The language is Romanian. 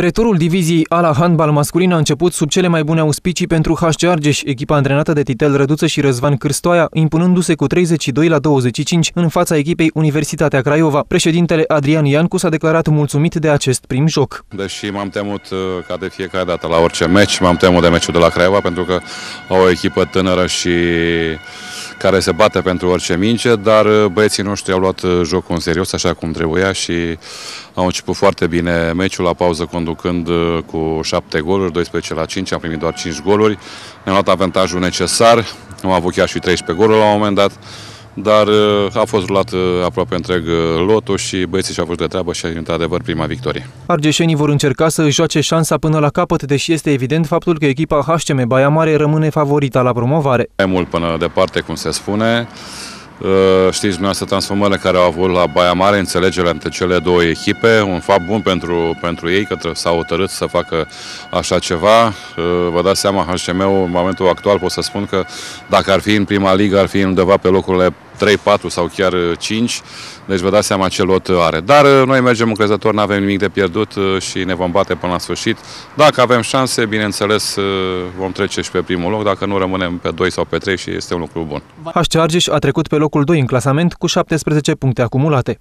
Returul diviziei ala handbal masculin a început sub cele mai bune auspicii pentru HC Argeș, echipa antrenată de Titel Răduță și Răzvan Cârstoaia, impunându-se cu 32 la 25 în fața echipei Universitatea Craiova. Președintele Adrian Iancu s-a declarat mulțumit de acest prim joc. Deși m-am temut uh, ca de fiecare dată la orice meci, m-am temut de meciul de la Craiova pentru că au o echipă tânără și care se bate pentru orice minge, dar uh, băieții noștri au luat uh, jocul în serios așa cum trebuia și au început foarte bine meciul la pauză conducând uh, cu 7 goluri, 12 la 5, am primit doar 5 goluri, ne-am luat avantajul necesar, am avut chiar și 13 goluri la un moment dat, dar uh, a fost rulat uh, aproape întreg uh, lotul și băieții și-au fost de treabă și într-adevăr prima victorie. Argeșenii vor încerca să joace șansa până la capăt, deși este evident faptul că echipa HCM Baia Mare rămâne favorita la promovare. Mai mult până departe, cum se spune, Știți dumneavoastră transformările care au avut la Baia Mare, înțelegerea între cele două echipe, un fapt bun pentru, pentru ei, că s-au hotărât să facă așa ceva. Vă dați seama, HCM-ul în momentul actual pot să spun că dacă ar fi în prima ligă, ar fi undeva pe locurile 3, 4 sau chiar 5, uh, deci vă dați seama ce lot uh, are. Dar uh, noi mergem încrezător, nu avem nimic de pierdut și ne vom bate până la sfârșit. Dacă avem șanse, bineînțeles, vom trece și pe primul loc, dacă nu rămânem pe 2 sau pe 3 și este un lucru bun. H. Argeș a trecut pe locul 2 în clasament cu 17 puncte acumulate.